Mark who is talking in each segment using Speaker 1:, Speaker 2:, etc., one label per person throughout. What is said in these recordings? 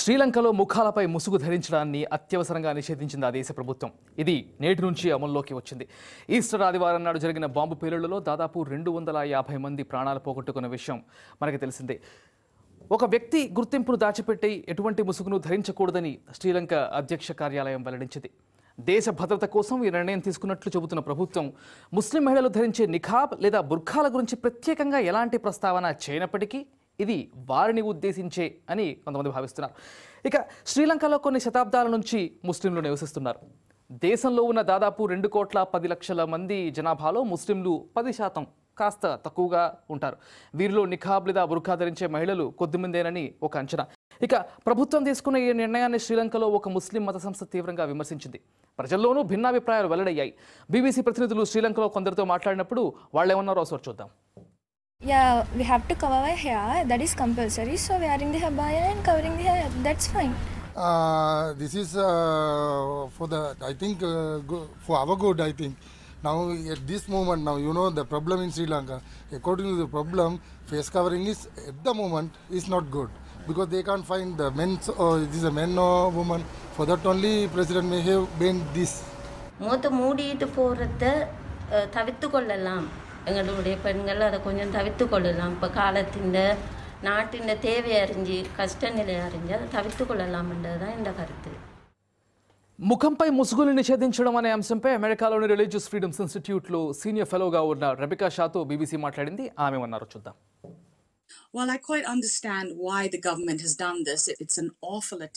Speaker 1: శ్రీలంకలో ముఖాలపై ముసుగు ధరించడాన్ని అత్యవసరంగా నిషేధించింది ఆ దేశ ప్రభుత్వం ఇది నేటి నుంచి అమల్లోకి వచ్చింది ఈస్టర్ ఆదివారం నాడు జరిగిన బాంబు పేలుళ్లలో దాదాపు రెండు వందల యాభై మంది ప్రాణాలు పోగొట్టుకున్న విషయం మనకి తెలిసిందే ఒక వ్యక్తి గుర్తింపును దాచిపెట్టి ఎటువంటి ముసుగును ధరించకూడదని శ్రీలంక అధ్యక్ష కార్యాలయం వెల్లడించింది దేశ భద్రత కోసం ఈ నిర్ణయం తీసుకున్నట్లు చెబుతున్న ప్రభుత్వం ముస్లిం మహిళలు ధరించే నిఖాబ్ లేదా బుర్ఖాల గురించి ప్రత్యేకంగా ఎలాంటి ప్రస్తావన చేయనప్పటికీ ఇది వారిని ఉద్దేశించే అని కొంతమంది భావిస్తున్నారు ఇక శ్రీలంకలో కొన్ని శతాబ్దాల నుంచి ముస్లింలు నివసిస్తున్నారు దేశంలో ఉన్న దాదాపు రెండు కోట్ల పది లక్షల మంది జనాభాలో ముస్లింలు పది శాతం కాస్త తక్కువగా ఉంటారు వీరిలో నిఖాబ్ లేదా బుర్ఖా ధరించే మహిళలు కొద్దిమందేనని ఒక అంచనా ఇక ప్రభుత్వం తీసుకున్న ఈ నిర్ణయాన్ని శ్రీలంకలో ఒక ముస్లిం మత సంస్థ తీవ్రంగా విమర్శించింది ప్రజల్లోనూ భిన్నాభిప్రాయాలు వెల్లడయ్యాయి బీబీసీ ప్రతినిధులు శ్రీలంకలో కొందరితో మాట్లాడినప్పుడు వాళ్ళేమన్నారో ఒకసారి చూద్దాం
Speaker 2: Yeah, we have to cover
Speaker 3: our hair, that is compulsory. So wearing the habaya and covering the hair, that's fine.
Speaker 4: Uh, this is uh, for the, I think, uh, go, for our good, I think. Now, at this moment, now, you know, the problem in Sri Lanka, according to the problem, face covering is, at the moment, is not good. because they can't find the men or this is a man or woman. For that only President may have banned this.
Speaker 3: மூத்த மூடிட்டு போகிறத தவித்து கொள்ளலாம் எங்களுடைய பெண்கள் அதை கொஞ்சம் தவித்து கொள்ளலாம் இப்போ காலத்தின் நாட்டின் தேவை அறிஞ்சு கஷ்ட நிலை அறிஞ்சு அதை தவித்து கொள்ளலாம்ன்றது தான் இந்த కరుతు
Speaker 1: ముఖంపై ముసుగులు నిషేధించడం అనే అంశంపై అమెరికాలోని రిలీజియస్ ఫ్రీడమ్స్ ఇన్స్టిట్యూట్లో సీనియర్ ఫెలోగా ఉన్న రబికా షాతో బీబీసీ మాట్లాడింది ఆమె అన్నారు చూద్దాం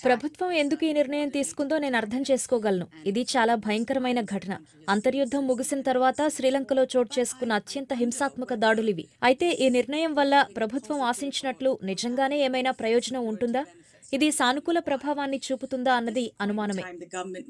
Speaker 2: ప్రభుత్వం ఎందుకు
Speaker 3: ఈ నిర్ణయం తీసుకుందో నేను అర్థం చేసుకోగలను ఇది చాలా భయంకరమైన ఘటన అంతర్యుద్ధం ముగిసిన తర్వాత శ్రీలంకలో చోటు చేసుకున్న అత్యంత హింసాత్మక దాడులివి అయితే ఈ నిర్ణయం వల్ల ప్రభుత్వం ఆశించినట్లు నిజంగానే ఏమైనా ప్రయోజనం ఉంటుందా ఇది సానుకూల ప్రభావాన్ని చూపుతుందా
Speaker 2: అన్నది అనుమానమే the government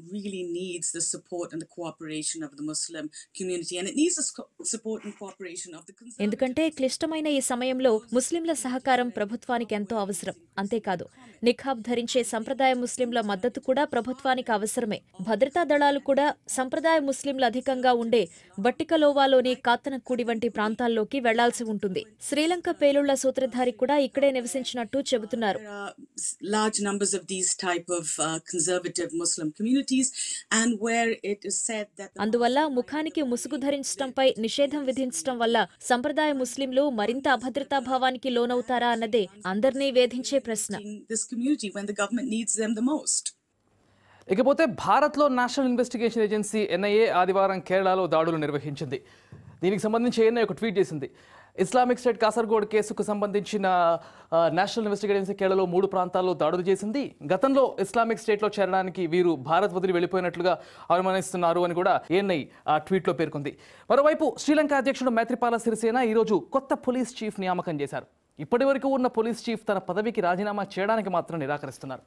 Speaker 3: ఎందుకంటే క్లిష్టమైన ఈ సమయంలో ముస్లింల సహకారం ప్రభుత్వానికి ఎంతో అవసరం అంతేకాదు నిఖాబ్ ధరించే సంప్రదాయ ముస్లింల మద్దతు కూడా ప్రభుత్వానికి అవసరమే భద్రతా దళాలు కూడా సంప్రదాయ ముస్లింలు అధికంగా ఉండే బట్టికలోవాలోని కాతనకూడి వంటి ప్రాంతాల్లోకి వెళ్లాల్సి ఉంటుంది శ్రీలంక పేలుళ్ల సూత్రధారి కూడా ఇక్కడే నివసించినట్టు చెబుతున్నారు
Speaker 2: large numbers of these type of uh, conservative Muslim communities and where it is said that అందువల్ల ముఖానికి
Speaker 3: ముసుగు ధరించడంపై నిషేధం విధించడం వల్ల సంప్రదాయ ముస్లింలు మరింత అభద్రతా భావానికి లోనవుతారా అన్నదే అందరినీ వేధించే ప్రశ్న
Speaker 2: this community when the government needs them the most
Speaker 1: ఇకపోతే భారత్లో నేషనల్ ఇన్వెస్టిగేషన్ ఏజెన్సీ ఎన్ఐఏ ఆదివారం కేరళలో దాడులు నిర్వహించింది దీనికి సంబంధించి ఏఎన్ఐ ఒక ట్వీట్ చేసింది ఇస్లామిక్ స్టేట్ కాసర్గోడ్ కేసుకు సంబంధించిన నేషనల్ ఇన్వెస్టిగేషన్ కేరళలో మూడు ప్రాంతాల్లో దాడులు చేసింది గతంలో ఇస్లామిక్ స్టేట్లో చేరడానికి వీరు భారత్ వదిలి వెళ్ళిపోయినట్లుగా అనుమానిస్తున్నారు అని కూడా ఏఎన్ఐ ఆ ట్వీట్లో పేర్కొంది మరోవైపు శ్రీలంక అధ్యక్షుడు మైత్రిపాల సిరిసేన ఈరోజు కొత్త పోలీస్ చీఫ్ నియామకం చేశారు ఇప్పటి వరకు ఉన్న పోలీస్ చీఫ్ తన పదవికి రాజీనామా చేయడానికి మాత్రం నిరాకరిస్తున్నారు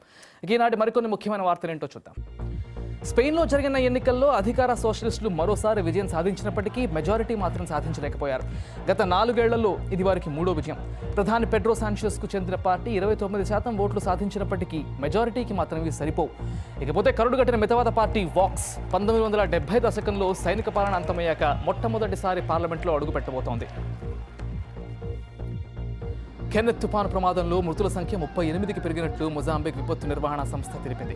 Speaker 1: ఈనాటి మరికొన్ని ముఖ్యమైన వార్తలు ఏంటో చూద్దాం స్పెయిన్లో జరిగిన ఎన్నికల్లో అధికార సోషలిస్టులు మరోసారి విజయం సాధించినప్పటికీ మెజారిటీ మాత్రం సాధించలేకపోయారు గత నాలుగేళ్లలో ఇది వారికి మూడో విజయం ప్రధాని పెడ్రో సాన్షియస్కు చెందిన పార్టీ ఇరవై తొమ్మిది శాతం ఓట్లు సాధించినప్పటికీ మెజారిటీకి మాత్రం ఇవి సరిపోవు ఇకపోతే కరుడుగట్టిన మితవాద పార్టీ వాక్స్ పంతొమ్మిది వందల డెబ్బై దశకంలో సైనిక పాలన అంతమయ్యాక మొట్టమొదటిసారి పార్లమెంట్లో అడుగుపెట్టబోతోంది కెన్నెత్ తుఫాను ప్రమాదంలో మృతుల సంఖ్య ముప్పై ఎనిమిదికి పెరిగినట్లు మొజాంబిక్ విపత్తు నిర్వహణ సంస్థ తెలిపింది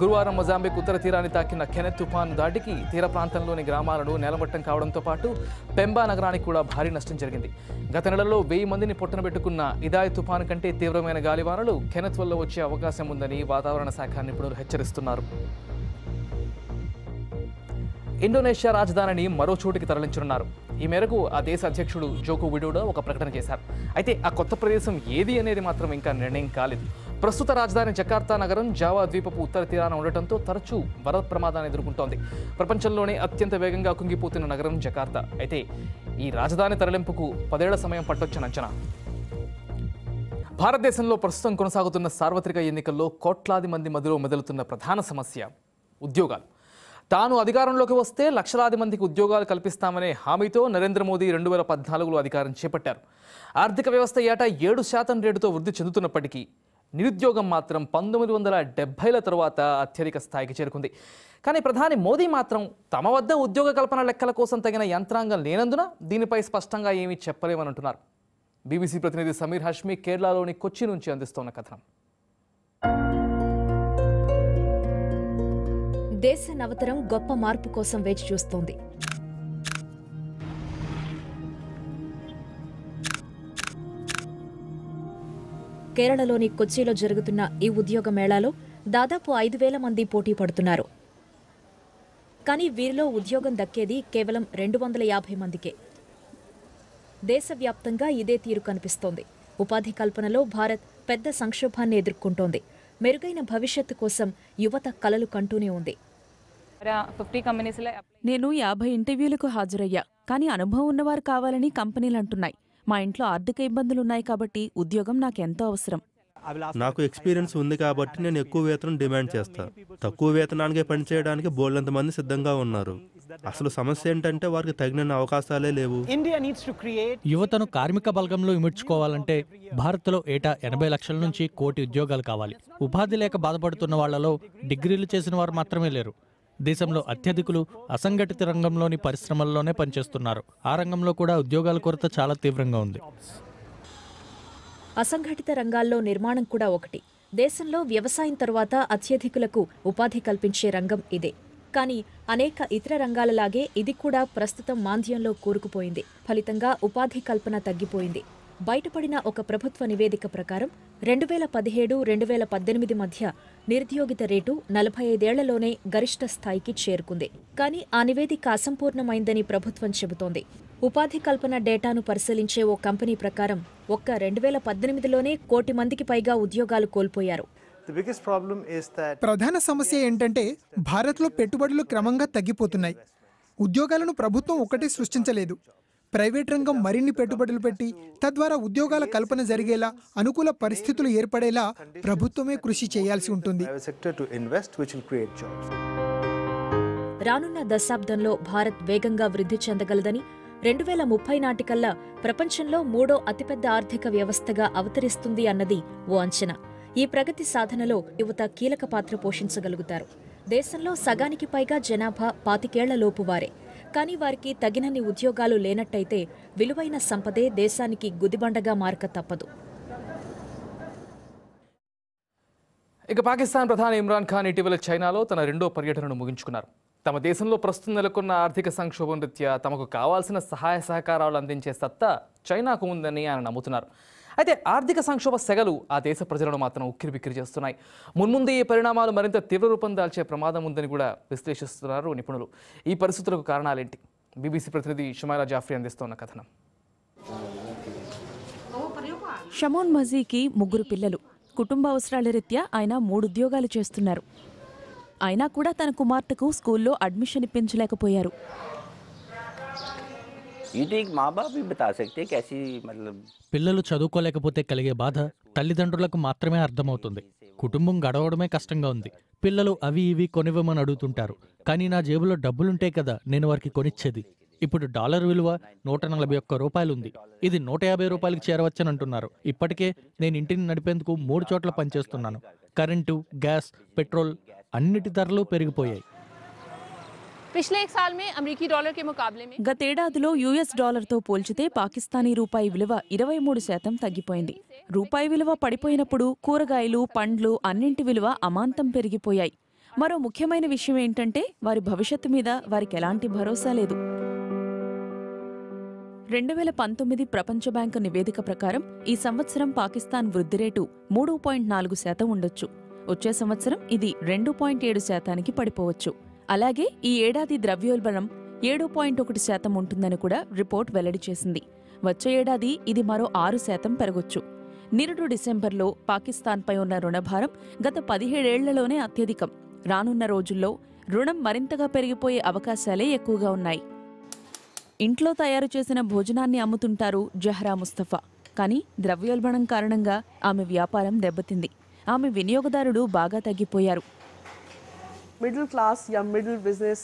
Speaker 1: గురువారం మొజాంబిక్ ఉత్తర తీరాన్ని తాకిన కెనెత్ తుఫాను దాటికి తీర ప్రాంతంలోని గ్రామాలను నేలమట్టం కావడంతో పాటు పెంబా నగరానికి కూడా భారీ నష్టం జరిగింది గత నెలలో వెయ్యి మందిని పుట్టనబెట్టుకున్న ఇదాయ్ తుఫాను కంటే తీవ్రమైన గాలివానలు కెనెత్ వల్ల వచ్చే అవకాశం ఉందని వాతావరణ శాఖ నిపుణులు హెచ్చరిస్తున్నారు ఇండోనేషియా రాజధానిని మరో చోటుకి తరలించనున్నారు ఈ మేరకు ఆ దేశ అధ్యక్షుడు జోకో విడోడో ఒక ప్రకటన చేశారు అయితే ఆ కొత్త ప్రదేశం ఏది అనేది మాత్రం ఇంకా నిర్ణయం కాలేదు ప్రస్తుత రాజధాని జకార్తా నగరం జావా ద్వీపపు ఉత్తర తీరాన ఉండటంతో తరచూ వరద ప్రమాదాన్ని ఎదుర్కొంటోంది ప్రపంచంలోనే అత్యంత వేగంగా కుంగిపోతున్న నగరం జకార్తా అయితే ఈ రాజధాని తరలింపుకు పదేళ్ల సమయం పట్టొచ్చని అంచనా భారతదేశంలో ప్రస్తుతం కొనసాగుతున్న సార్వత్రిక ఎన్నికల్లో కోట్లాది మంది మదిలో మెదులుతున్న ప్రధాన సమస్య ఉద్యోగాలు తాను అధికారంలోకి వస్తే లక్షలాది మందికి ఉద్యోగాలు కల్పిస్తామనే హామీతో నరేంద్ర మోదీ రెండు వేల పద్నాలుగులో అధికారం చేపట్టారు ఆర్థిక వ్యవస్థ ఏటా ఏడు శాతం రేటుతో వృద్ధి చెందుతున్నప్పటికీ నిరుద్యోగం మాత్రం పంతొమ్మిది వందల డెబ్బైల తరువాత అత్యధిక స్థాయికి చేరుకుంది కానీ ప్రధాని మోదీ మాత్రం తమ వద్ద ఉద్యోగ కల్పన లెక్కల కోసం తగిన యంత్రాంగం లేనందున దీనిపై స్పష్టంగా ఏమీ చెప్పలేమని అంటున్నారు బీబీసీ ప్రతినిధి సమీర్ హష్మి కేరళలోని కొచ్చి నుంచి అందిస్తున్న కథనం
Speaker 3: దేశ నవతరం గొప్ప మార్పు కోసం వేచి చూస్తోంది కేరళలోని కొచ్చిలో జరుగుతున్న ఈ ఉద్యోగ మేళాలో దాదాపు ఐదు వేల మంది పోటీ పడుతున్నారు కానీ వీరిలో ఉద్యోగం దక్కేది కేవలం రెండు వందల యాభై మందికే దేశవ్యాప్తంగా ఇదే తీరు కనిపిస్తోంది ఉపాధి కల్పనలో భారత్ పెద్ద సంక్షోభాన్ని ఎదుర్కొంటోంది మెరుగైన భవిష్యత్తు కోసం
Speaker 2: యువత కలలు కంటూనే ఉంది ఫిఫ్టీ కంపెనీస్లో నేను యాభై ఇంటర్వ్యూలకు హాజరయ్యా కానీ అనుభవం ఉన్నవారు కావాలని కంపెనీలు అంటున్నాయి మా ఇంట్లో ఆర్థిక ఇబ్బందులు ఉన్నాయి కాబట్టి ఉద్యోగం నాకు ఎంతో అవసరం
Speaker 4: నాకు ఎక్స్పీరియన్స్ ఉంది కాబట్టి నేను ఎక్కువ వేతనం డిమాండ్ చేస్తా తక్కువ వేతనానికి పనిచేయడానికి బోల్డంత మంది సిద్ధంగా ఉన్నారు అసలు సమస్య ఏంటంటే వారికి తగిన అవకాశాలే లేవు యువతను కార్మిక బలగంలో ఇమిడ్చుకోవాలంటే భారత్లో ఏటా ఎనభై లక్షల నుంచి కోటి ఉద్యోగాలు కావాలి ఉపాధి లేక బాధపడుతున్న వాళ్లలో డిగ్రీలు చేసిన వారు మాత్రమే లేరు దేశంలో అత్యధికులు అసంఘటిత రంగంలోని పరిశ్రమల్లోనే పనిచేస్తున్నారు ఆ రంగంలో కూడా ఉద్యోగాల కొరత చాలా తీవ్రంగా ఉంది
Speaker 3: అసంఘటిత రంగాల్లో నిర్మాణం కూడా ఒకటి దేశంలో వ్యవసాయం తర్వాత అత్యధికులకు ఉపాధి కల్పించే రంగం ఇదే కానీ అనేక ఇతర రంగాలలాగే ఇది కూడా ప్రస్తుతం మాంద్యంలో కూరుకుపోయింది ఫలితంగా ఉపాధి కల్పన తగ్గిపోయింది బయటపడిన ఒక ప్రభుత్వ నివేదిక ప్రకారం రెండు వేల పదిహేడు రెండు వేల పద్దెనిమిది మధ్య నిరుద్యోగిత రేటు నలభై ఐదేళ్లలోనే గరిష్ట స్థాయికి చేరుకుంది కానీ ఆ నివేదిక అసంపూర్ణమైందని ప్రభుత్వం చెబుతోంది ఉపాధి కల్పన డేటాను పరిశీలించే ఓ కంపెనీ ప్రకారం ఒక్క రెండు వేల పద్దెనిమిదిలోనే కోటి మందికి పైగా ఉద్యోగాలు కోల్పోయారు
Speaker 4: ప్రధాన సమస్య ఏంటంటే భారత్లో పెట్టుబడులు క్రమంగా తగ్గిపోతున్నాయి ఉద్యోగాలను ప్రభుత్వం ఒక్కటే సృష్టించలేదు ప్రైవేట్ రంగం మరిన్ని పెట్టుబడులు పెట్టి తద్వారా ఉద్యోగాల కల్పన జరిగేలా అనుకూల పరిస్థితులు ఏర్పడేలా ప్రభుత్వమే కృషి చేయాల్సి ఉంటుంది
Speaker 3: రానున్న దశాబ్దంలో భారత్ వేగంగా వృద్ధి చెందగలదని రెండు వేల ముప్పై నాటికల్లా ప్రపంచంలో మూడో అతిపెద్ద ఆర్థిక వ్యవస్థగా అవతరిస్తుంది అన్నది ఓ అంచనా ఈ ప్రగతి సాధనలో యువత కీలక పాత్ర పోషించగలుగుతారు దేశంలో సగానికి పైగా జనాభా పాతికేళ్లలోపు వారే కానీ వారికి తగినన్ని ఉద్యోగాలు లేనట్టయితే విలువైన సంపదే దేశానికి గుదిబండగా మారక తప్పదు
Speaker 1: ఇక పాకిస్తాన్ ప్రధాని ఇమ్రాన్ ఖాన్ ఇటీవల చైనాలో తన రెండో పర్యటనను ముగించుకున్నారు తమ దేశంలో ప్రస్తుతం నెలకొన్న ఆర్థిక సంక్షోభం రీత్యా తమకు కావాల్సిన సహాయ సహకారాలు అందించే సత్తా చైనాకు ఉందని ఆయన నమ్ముతున్నారు అయితే ఆర్థిక సంక్షోభ సెగలు ఆ దేశ ప్రజలను మాత్రం ఉక్కిరి బిక్కిరి చేస్తున్నాయి మున్ముందు ఈ పరిణామాలు మరింత తీవ్ర రూపం దాల్చే ప్రమాదం ఉందని కూడా విశ్లేషిస్తున్నారు నిపుణులు ఈ పరిస్థితులకు కారణాలేంటి బీబీసీ ప్రతినిధి షుమైరా జాఫ్రీ అందిస్తున్న కథనం
Speaker 2: షమోన్ మజీకి ముగ్గురు పిల్లలు కుటుంబ అవసరాల రీత్యా ఆయన మూడు ఉద్యోగాలు చేస్తున్నారు అయినా కూడా తన కుమార్తెకు స్కూల్లో అడ్మిషన్ ఇప్పించలేకపోయారు
Speaker 4: పిల్లలు చదువుకోలేకపోతే కలిగే బాధ తల్లిదండ్రులకు మాత్రమే అర్థమవుతుంది కుటుంబం గడవడమే కష్టంగా ఉంది పిల్లలు అవి ఇవి కొనివ్వమని అడుగుతుంటారు కానీ నా జేబులో డబ్బులుంటే కదా నేను వారికి కొనిచ్చేది ఇప్పుడు డాలర్ విలువ నూట నలభై ఒక్క రూపాయలుంది ఇది నూట యాభై రూపాయలకు చేరవచ్చని అంటున్నారు ఇప్పటికే నేను ఇంటిని నడిపేందుకు మూడు చోట్ల పనిచేస్తున్నాను కరెంటు గ్యాస్ పెట్రోల్ అన్నిటి ధరలు పెరిగిపోయాయి
Speaker 2: గతేడాదిలో యుఎస్ డాలర్తో పోల్చితే పాకిస్తానీ రూపాయి విలువ ఇరవై మూడు శాతం తగ్గిపోయింది రూపాయి విలువ పడిపోయినప్పుడు కూరగాయలు పండ్లు అన్నింటి విలువ అమాంతం పెరిగిపోయాయి మరో ముఖ్యమైన విషయం ఏంటంటే వారి భవిష్యత్తు మీద వారికి ఎలాంటి భరోసా లేదు రెండు వేల పంతొమ్మిది ప్రపంచ బ్యాంకు నివేదిక ప్రకారం ఈ సంవత్సరం పాకిస్తాన్ వృద్ధి రేటు మూడు పాయింట్ నాలుగు శాతం ఉండొచ్చు వచ్చే సంవత్సరం ఇది రెండు పాయింట్ ఏడు శాతానికి పడిపోవచ్చు అలాగే ఈ ఏడాది ద్రవ్యోల్బణం ఏడు పాయింట్ ఒకటి శాతం ఉంటుందని కూడా రిపోర్ట్ వెల్లడి చేసింది వచ్చే ఏడాది ఇది మరో ఆరు శాతం పెరగొచ్చు నిరుడు డిసెంబర్లో పాకిస్తాన్పై ఉన్న రుణభారం గత పదిహేడేళ్లలోనే అత్యధికం రానున్న రోజుల్లో రుణం మరింతగా పెరిగిపోయే అవకాశాలే ఎక్కువగా ఉన్నాయి ఇంట్లో తయారు చేసిన భోజనాన్ని అమ్ముతుంటారు జహ్రా ముస్తఫా కానీ ద్రవ్యోల్బణం కారణంగా ఆమె వ్యాపారం దెబ్బతింది ఆమె వినియోగదారుడు బాగా తగ్గిపోయారు
Speaker 3: మిడిల్ క్లాస్ యా మిడిల్ బిజినెస్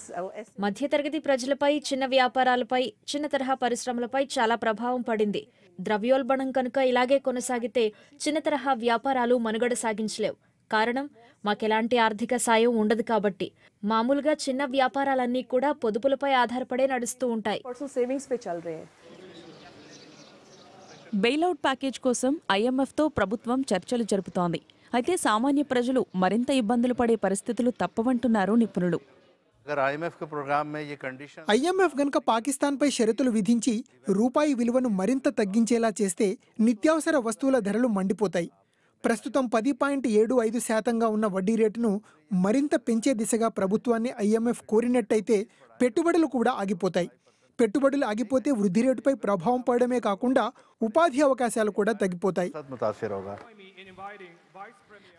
Speaker 3: మధ్యతరగతి ప్రజలపై చిన్న వ్యాపారాలపై చిన్న తరహా పరిశ్రమలపై చాలా ప్రభావం పడింది ద్రవ్యోల్బణం కనుక ఇలాగే కొనసాగితే చిన్న తరహా వ్యాపారాలు మనుగడ సాగించలేవు కారణం మాకెలాంటి ఆర్థిక సాయం ఉండదు కాబట్టి మామూలుగా చిన్న వ్యాపారాలన్నీ కూడా పొదుపులపై ఆధారపడే నడుస్తూ ఉంటాయి
Speaker 2: సేవింగ్స్ పే బెయిలౌట్ ప్యాకేజ్ కోసం ఐఎంఎఫ్తో ప్రభుత్వం చర్చలు జరుపుతోంది అయితే సామాన్య ప్రజలు మరింత ఇబ్బందులు పడే పరిస్థితులు
Speaker 4: తప్పవంటున్నారు నిపుణులు ఐఎంఎఫ్ గనుక పాకిస్తాన్పై షరతులు విధించి రూపాయి విలువను మరింత తగ్గించేలా చేస్తే నిత్యావసర వస్తువుల ధరలు మండిపోతాయి ప్రస్తుతం పది పాయింట్ ఏడు ఐదు శాతంగా ఉన్న వడ్డీ రేటును మరింత పెంచే దిశగా ప్రభుత్వాన్ని ఐఎంఎఫ్ కోరినట్టయితే పెట్టుబడులు కూడా ఆగిపోతాయి పెట్టుబడులు ఆగిపోతే వృద్ధి రేటుపై ప్రభావం పడమే కాకుండా ఉపాధి అవకాశాలు కూడా తగ్గిపోతాయి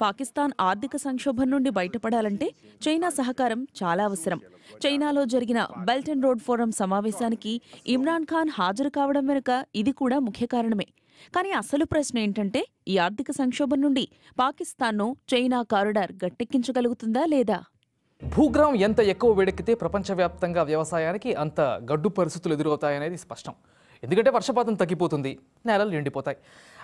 Speaker 2: పాకిస్తాన్ ఆర్థిక సంక్షోభం నుండి బయటపడాలంటే చైనా సహకారం చాలా అవసరం చైనాలో జరిగిన బెల్ట్ అండ్ రోడ్ ఫోరం సమావేశానికి ఇమ్రాన్ ఖాన్ హాజరు కావడం వెనుక ఇది కూడా ముఖ్య కారణమే కానీ అసలు ప్రశ్న ఏంటంటే ఈ ఆర్థిక సంక్షోభం నుండి పాకిస్తాన్ను చైనా కారిడార్ గట్టెక్కించగలుగుతుందా లేదా
Speaker 1: భూగ్రహం ఎంత ఎక్కువ వేడెక్కితే ప్రపంచవ్యాప్తంగా వ్యవసాయానికి అంత గడ్డు పరిస్థితులు ఎదురవుతాయనేది స్పష్టం ఎందుకంటే వర్షపాతం తగ్గిపోతుంది నేలలు ఎండిపోతాయి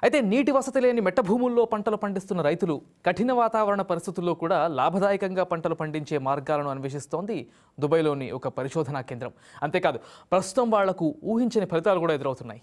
Speaker 1: అయితే నీటి వసతి లేని మెట్ట భూముల్లో పంటలు పండిస్తున్న రైతులు కఠిన వాతావరణ పరిస్థితుల్లో కూడా లాభదాయకంగా పంటలు పండించే మార్గాలను అన్వేషిస్తోంది దుబాయ్లోని ఒక పరిశోధనా కేంద్రం అంతేకాదు ప్రస్తుతం వాళ్లకు ఊహించని ఫలితాలు కూడా ఎదురవుతున్నాయి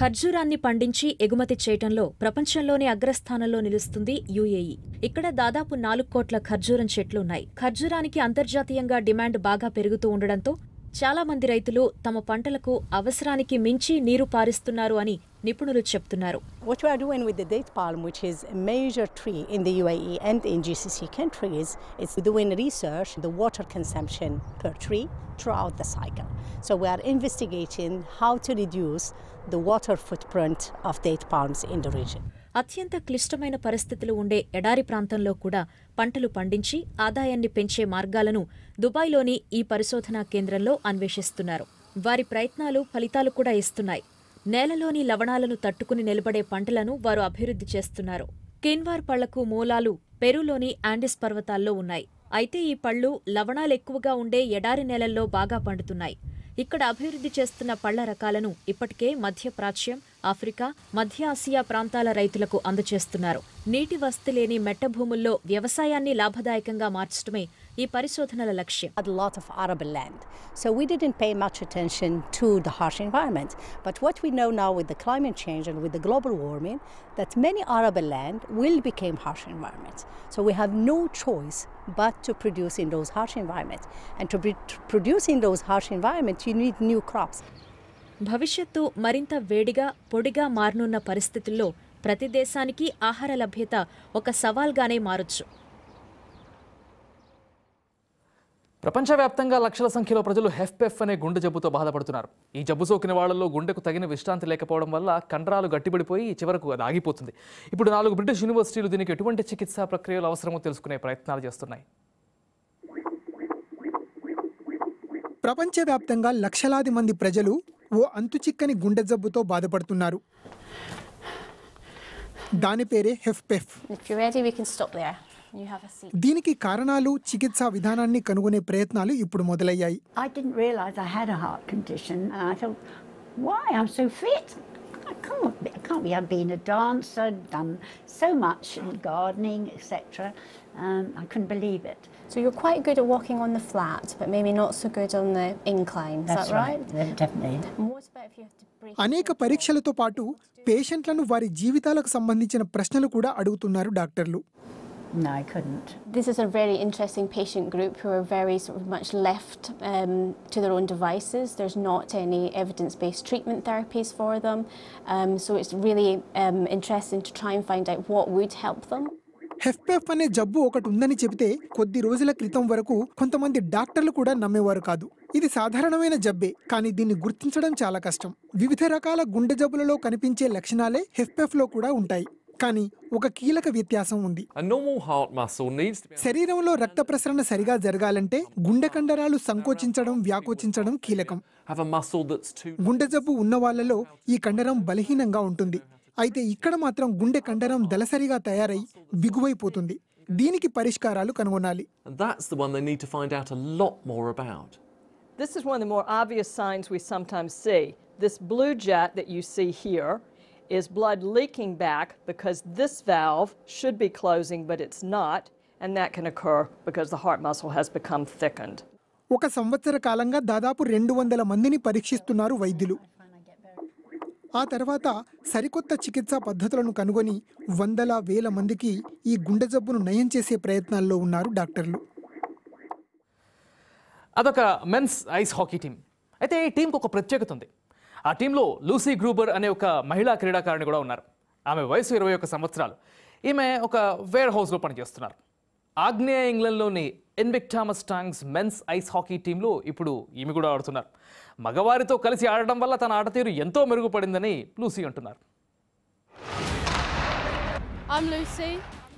Speaker 3: ఖర్జూరాన్ని పండించి ఎగుమతి చేయటంలో ప్రపంచంలోనే అగ్రస్థానంలో నిలుస్తుంది యుఏఈ ఇక్కడ దాదాపు నాలుగు కోట్ల ఖర్జూరం చెట్లు ఉన్నాయి ఖర్జూరానికి అంతర్జాతీయంగా డిమాండ్ బాగా పెరుగుతూ ఉండడంతో చాలామంది రైతులు తమ పంటలకు అవసరానికి మించి నీరు పారిస్తున్నారు అని నిపుణులు చెప్తున్నారు
Speaker 2: What we are doing with the date palm, which is a major tree in the UAE and
Speaker 3: in GCC countries, is doing research the water consumption per tree throughout the cycle. So we are investigating how to reduce the water footprint
Speaker 2: of date palms in the region.
Speaker 3: అత్యంత క్లిష్టమైన పరిస్థితులు ఉండే ఎడారి ప్రాంతంలో కూడా పంటలు పండించి ఆదాయాన్ని పెంచే మార్గాలను దుబాయ్లోని ఈ పరిశోధనా కేంద్రంలో అన్వేషిస్తున్నారు వారి ప్రయత్నాలు ఫలితాలు కూడా ఇస్తున్నాయి నేలలోని లవణాలను తట్టుకుని నిలబడే పంటలను వారు అభివృద్ధి చేస్తున్నారు కిన్వార్ పళ్లకు మూలాలు పెరులోని ఆండిస్ పర్వతాల్లో ఉన్నాయి అయితే ఈ పళ్ళు లవణాలెక్కువగా ఉండే ఎడారి నేలల్లో బాగా పండుతున్నాయి ఇక్కడ అభివృద్ధి చేస్తున్న పళ్ల రకాలను ఇప్పటికే మధ్యప్రాచ్యం ఆఫ్రికా మధ్య ఆసియా ప్రాంతాల రైతులకు అందచేస్తున్నారు నీటి వస్తు లేని మెట్టభూముల్లో వ్యవసాయాన్ని లాభదాయకంగా మార్చడమే ఈ పరిశోధనల లక్ష్యం a lot of arable land so we didn't pay much attention to the harsh environment but what we know now with the climate change and with the global warming that many arable land will become harsh environments so we have no choice but to produce in those harsh environments and to, produce in those harsh environments you need new crops భవిష్యత్తు మరింత వేడిగా పొడిగా మారనున్న పరిస్థితుల్లో ప్రతి దేశానికి ఆహార లభ్యత ఒక సవాల్గానే మారొచ్చు
Speaker 1: ప్రపంచవ్యాప్తంగా లక్షల సంఖ్యలో ప్రజలు హెఫ్పెఫ్ అనే గుండె జబ్బుతో బాధపడుతున్నారు ఈ జబ్బు సోకిన వాళ్లలో గుండెకు తగిన విశ్రాంతి లేకపోవడం వల్ల కండరాలు గట్టిపడిపోయి చివరకు అది ఆగిపోతుంది ఇప్పుడు నాలుగు బ్రిటిష్ యూనివర్సిటీలు దీనికి ఎటువంటి చికిత్సా ప్రక్రియలు అవసరమో తెలుసుకునే ప్రయత్నాలు చేస్తున్నాయి
Speaker 4: ప్రపంచవ్యాప్తంగా లక్షలాది మంది ప్రజలు ఓ అంతుచిక్కని గుండె జబ్బుతో బాధపడుతున్నారు దాని పేరే హెఫ్పెఫ్ దీనికి కారణాలు చికిత్స విధానాన్ని కనుగొనే ప్రయత్నాలు ఇప్పుడు మొదలయ్యాయి అనేక పరీక్షలతో పాటు పేషెంట్లను వారి జీవితాలకు సంబంధించిన ప్రశ్నలు కూడా అడుగుతున్నారు డాక్టర్లు No, I couldn't.
Speaker 3: This is a very interesting patient group who are very sort of much left um, to their own devices. There's not any evidence-based treatment therapies for them. Um, so it's really um, interesting to try and find out what would help them.
Speaker 4: హెఫ్పెఫ్ అనే జబ్బు ఒకటి ఉందని చెబితే కొద్ది రోజుల క్రితం వరకు కొంతమంది డాక్టర్లు కూడా నమ్మేవారు కాదు ఇది సాధారణమైన జబ్బే కానీ దీన్ని గుర్తించడం చాలా కష్టం వివిధ రకాల గుండె జబ్బులలో కనిపించే లక్షణాలే హెఫ్పెఫ్లో కూడా ఉంటాయి కానీ ఒక కీలక వ్యత్యాసం ఉంది శరీరంలో రక్త ప్రసరణ సరిగా జరగాలంటే గుండె కండరాలు సంకోచించడం వ్యాకోచించడం కీలకం గుండె జబ్బు ఉన్న వాళ్ళలో ఈ కండరం బలహీనంగా ఉంటుంది అయితే ఇక్కడ మాత్రం గుండె కండరం దలసరిగా తయారై బిగువైపోతుంది దీనికి పరిష్కారాలు కనుగొనాలి This
Speaker 1: is one of the more obvious signs we sometimes see. This blue jet that you see here is blood leaking back because this valve should be closing, but it's not, and that can occur because the heart muscle has become thickened.
Speaker 4: ఒక సంవత్సర కాలంగా దాదాపు రెండు వందల మందిని పరీక్షిస్తున్నారు వైద్యులు ఆ తర్వాత సరికొత్త చికిత్సా పద్ధతులను కనుగొని వందల వేల మందికి ఈ గుండె జబ్బును నయం చేసే ప్రయత్నాల్లో ఉన్నారు డాక్టర్లు
Speaker 1: అదొక మెన్స్ ఐస్ హాకీ టీం అయితే ఈ టీంకు ఒక ప్రత్యేకత ఉంది ఆ టీంలో లూసీ గ్రూబర్ అనే ఒక మహిళా క్రీడాకారిణి కూడా ఉన్నారు ఆమె వయసు ఇరవై ఒక్క సంవత్సరాలు ఈమె ఒక వేర్ హౌస్లో పనిచేస్తున్నారు ఆగ్నేయ ఇంగ్లండ్లోని ఎన్బిక్ థామస్ టాంగ్స్ మెన్స్ ఐస్ హాకీ టీంలో ఇప్పుడు ఈమె కూడా ఆడుతున్నారు మగవారితో కలిసి ఆడటం వల్ల తన ఆడతీరు ఎంతో మెరుగుపడిందని లూసీ అంటున్నారు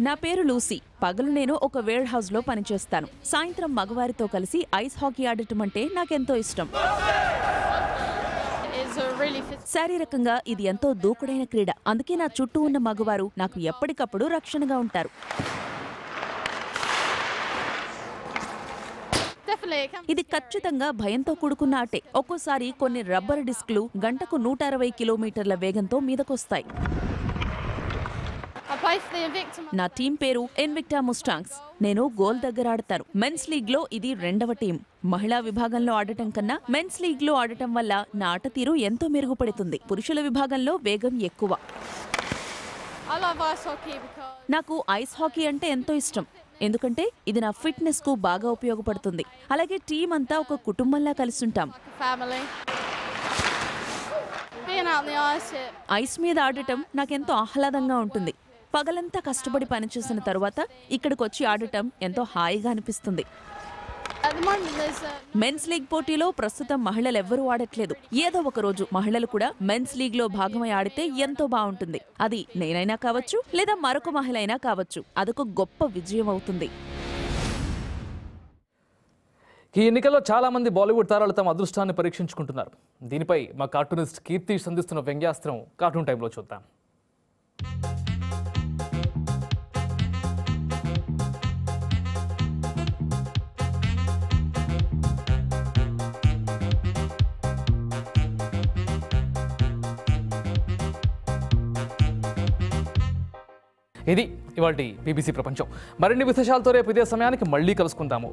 Speaker 2: నా పేరు లూసీ పగలు నేను ఒక వేర్ హౌస్ లో పనిచేస్తాను సాయంత్రం మగవారితో కలిసి ఐస్ హాకీ ఆడటం అంటే నాకెంతో ఇష్టం శారీరకంగా ఇది ఎంతో దూకుడైన క్రీడ అందుకే నా చుట్టూ ఉన్న మగవారు నాకు ఎప్పటికప్పుడు రక్షణగా ఉంటారు ఇది ఖచ్చితంగా భయంతో కూడుకున్న ఆటే ఒక్కోసారి కొన్ని రబ్బర్ డిస్క్లు గంటకు నూట అరవై కిలోమీటర్ల వేగంతో మీదకొస్తాయి నా టీం పేరు ఎన్విక్టా ముస్టాంగ్స్ నేను గోల్ దగ్గర ఆడతాను మెన్స్ లీగ్ లో ఇది రెండవ టీం మహిళా విభాగంలో ఆడటం కన్నా మెన్స్ లీగ్ లో ఆడటం వల్ల నా ఆట తీరు ఎంతో మెరుగుపడుతుంది పురుషుల విభాగంలో వేగం ఎక్కువ నాకు ఐస్ హాకీ అంటే ఎంతో ఇష్టం ఎందుకంటే ఇది నా ఫిట్నెస్ కు బాగా ఉపయోగపడుతుంది అలాగే టీం అంతా ఒక కుటుంబంలా కలుసుంటాం ఐస్ మీద ఆడటం నాకెంతో ఆహ్లాదంగా ఉంటుంది పగలంతా కష్టపడి పనిచేసిన తర్వాత ఇక్కడికి వచ్చి ఆడటం ఎంతో హాయిగా అనిపిస్తుంది మెన్స్ లీగ్ పోటీలో ప్రస్తుతం మహిళలు ఎవ్వరూ ఆడట్లేదు ఏదో ఒక రోజు మహిళలు కూడా మెన్స్ లీగ్ లో భాగమై ఆడితే ఎంతో బాగుంటుంది అది నేనైనా కావచ్చు లేదా మరొక మహిళ అయినా కావచ్చు అదొక గొప్ప విజయం
Speaker 1: అవుతుంది ఈ ఎన్నికల్లో చాలా మంది బాలీవుడ్ తారాలు తమ అదృష్టాన్ని పరీక్షించుకుంటున్నారు దీనిపై మా కార్టూనిస్ట్ కీర్తి సంధిస్తున్న వ్యంగ్యాస్త్రం కార్టూన్ టైంలో చూద్దాం ఇది ఇవాళ బీబీసీ ప్రపంచం మరిన్ని విశేషాలతో రేపు ఇదే సమయానికి మళ్ళీ కలుసుకుందాము